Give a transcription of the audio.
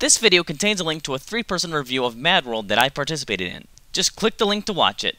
This video contains a link to a three-person review of Mad World that I participated in. Just click the link to watch it.